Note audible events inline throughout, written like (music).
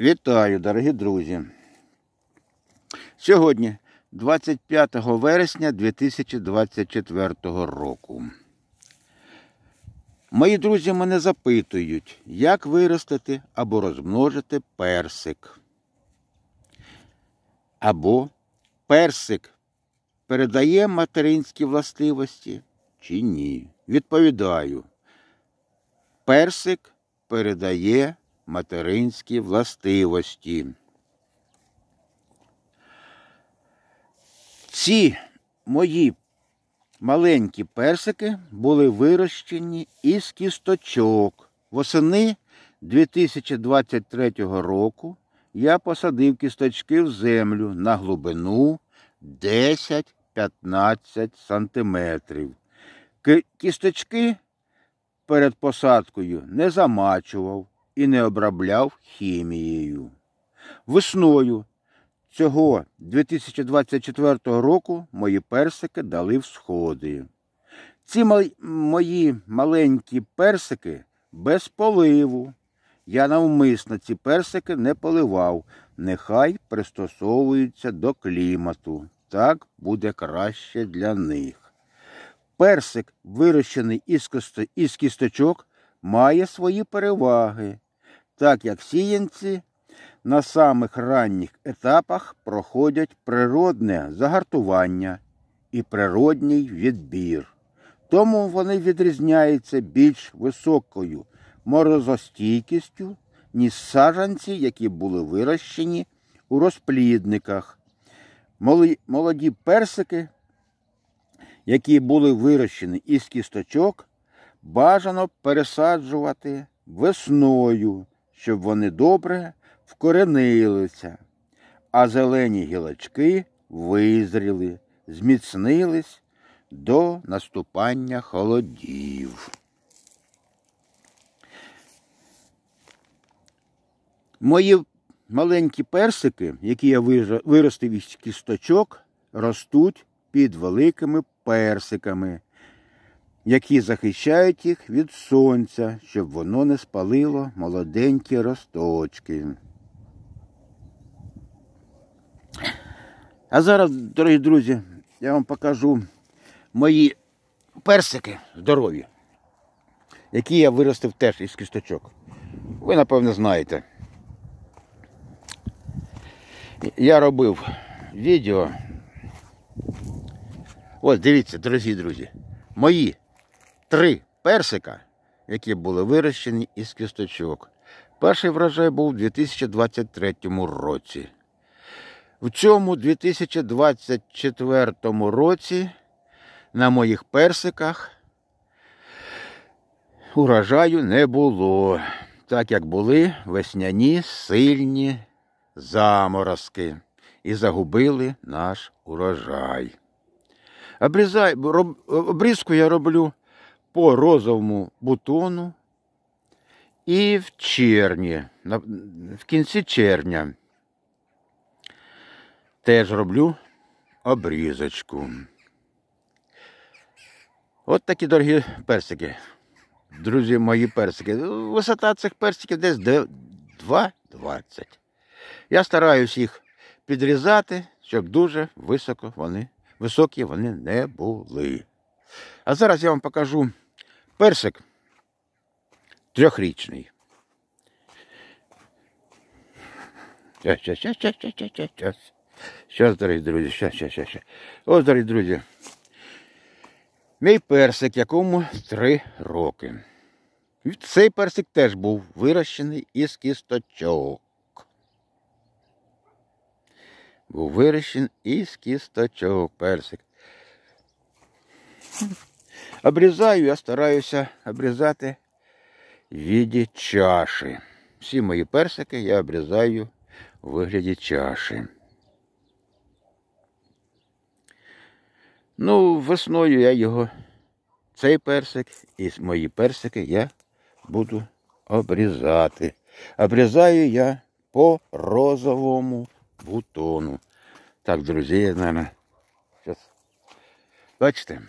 Вітаю, дорогі друзі. Сьогодні 25 вересня 2024 року. Мої друзі мене запитують, як виростити або розмножити персик. Або персик передає материнські властивості чи ні. Відповідаю. Персик передає материнські властивості. Ці мої маленькі персики були вирощені із кісточок. Восени 2023 року я посадив кісточки в землю на глибину 10-15 сантиметрів. Кісточки перед посадкою не замачував, і не обробляв хімією. Весною цього 2024 року мої персики дали всходи. Ці мої маленькі персики без поливу. Я навмисно ці персики не поливав, нехай пристосовуються до клімату. Так буде краще для них. Персик, вирощений із кісточок, має свої переваги, так як сіянці на самих ранніх етапах проходять природне загартування і природній відбір. Тому вони відрізняються більш високою морозостійкістю, ніж саджанці, які були вирощені у розплідниках. Молоді персики, які були вирощені із кісточок, бажано пересаджувати весною, щоб вони добре вкоренилися, а зелені гілочки визріли, зміцнились до наступання холодів. Мої маленькі персики, які я виростив із кісточок, ростуть під великими персиками які захищають їх від сонця, щоб воно не спалило молоденькі росточки. А зараз, дорогі друзі, я вам покажу мої персики здорові, які я виростив теж із кісточок. Ви, напевно, знаєте. Я робив відео. Ось дивіться, дорогі друзі, мої три персика, які були вирощені із кісточок. Перший врожай був у 2023 році. В цьому 2024 році на моїх персиках урожаю не було, так як були весняні сильні заморозки і загубили наш урожай. Обрізаю, обрізку я роблю по розовому бутону. І в червні, в кінці червня теж роблю обрізочку. От такі дорогі персики. Друзі, мої персики. Висота цих персиків десь 2,20. Я стараюсь їх підрізати, щоб дуже високо вони, високі вони не були. А зараз я вам покажу Персик трьохрічний. Щас, щас, щас, щас, щас, щас, щас. Щас, дорогі друзі, щас, щас, щас, щас. Ось, дорогі друзі. Мій персик, якому три роки. Цей персик теж був вирощений із кісточок. Був вирощений із кісточок персик. Обрізаю, я стараюся обрізати в віді чаші. Всі мої персики я обрізаю в вигляді чаші. Ну, весною я його, цей персик і мої персики я буду обрізати. Обрізаю я по розовому бутону. Так, друзі, я, мабуть, зараз. Бачите?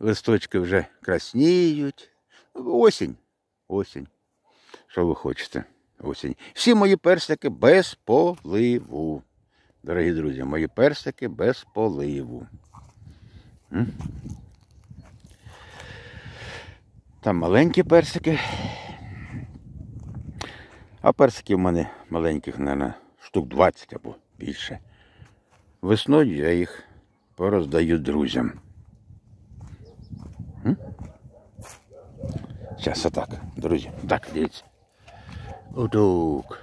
листочки вже красніють. Осінь. Осінь. Що ви хочете? Осінь. Всі мої персики без поливу. Дорогі друзі, мої персики без поливу. Там маленькі персики. А персиків в мене маленьких, мабуть, штук 20 або більше. Весною я їх пороздаю друзям. Зараз отак, друзі. Так, дивіться. Отак.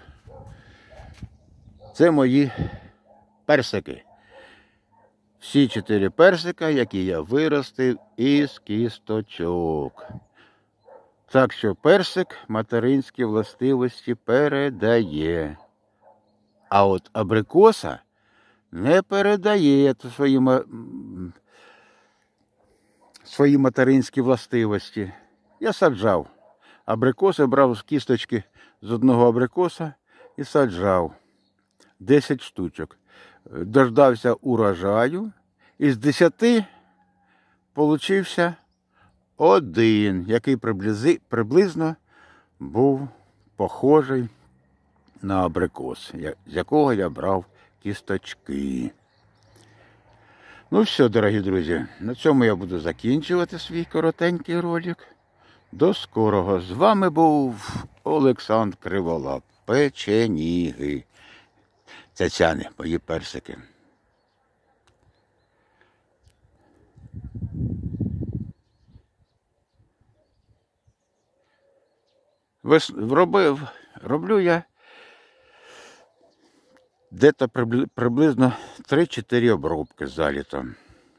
Це мої персики. Всі чотири персика, які я виростив із кісточок. Так що персик материнські властивості передає. А от абрикоса не передає свої, свої материнські властивості. Я саджав. Абрикоси брав з кісточки з одного абрикоса і саджав 10 штучок. Дождався урожаю. Із 10 получився один, який приблизно був похожий на абрикос, з якого я брав кісточки. Ну все, дорогі друзі, на цьому я буду закінчувати свій коротенький ролик. До скорого. З вами був Олександр Кривола, Печеніги. Цяцяни, мої персики. Вис... Робив, роблю я десь приблизно 3-4 обробки заліта.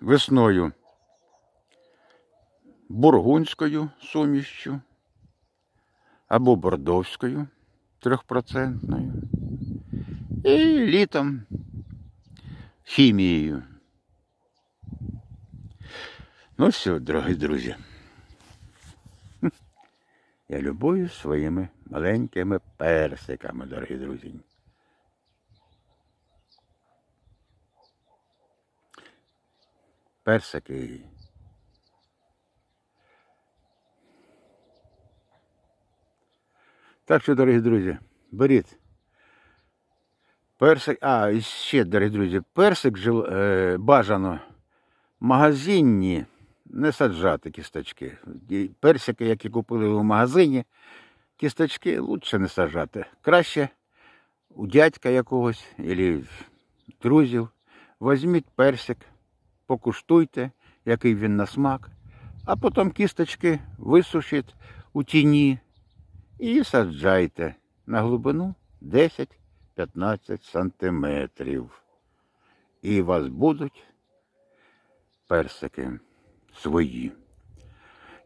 Весною Бургунською сумішчю або бордовською трьохпроцентною і літом хімією. Ну все, дорогі друзі, (laughs) я любую своїми маленькими персиками, дорогі друзі. Персики. Так що, дорогі друзі, беріть. Персик, а, і ще, дорогі друзі, персик жил, е, бажано магазинні не саджати кісточки. персики, які купили в магазині, кісточки краще не саджати. Краще у дядька якогось або друзів. Візьміть персик, покуштуйте, який він на смак, а потім кісточки висушіть у тіні і саджайте на глибину 10-15 сантиметрів. І у вас будуть персики свої.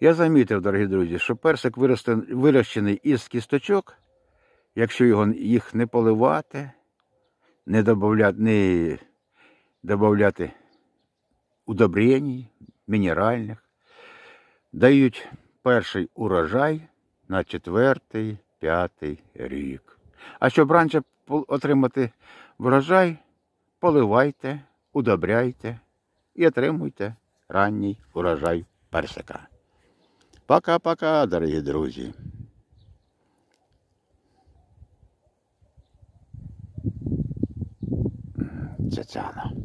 Я замітив, дорогі друзі, що персик вирощений із кісточок, якщо його, їх не поливати, не додати не додати удобрень мінеральних, дають перший урожай на четвертий, п'ятий рік. А щоб раніше отримати врожай, поливайте, удобряйте і отримуйте ранній урожай персика. Пока-пока, дорогі друзі. Цяцяна.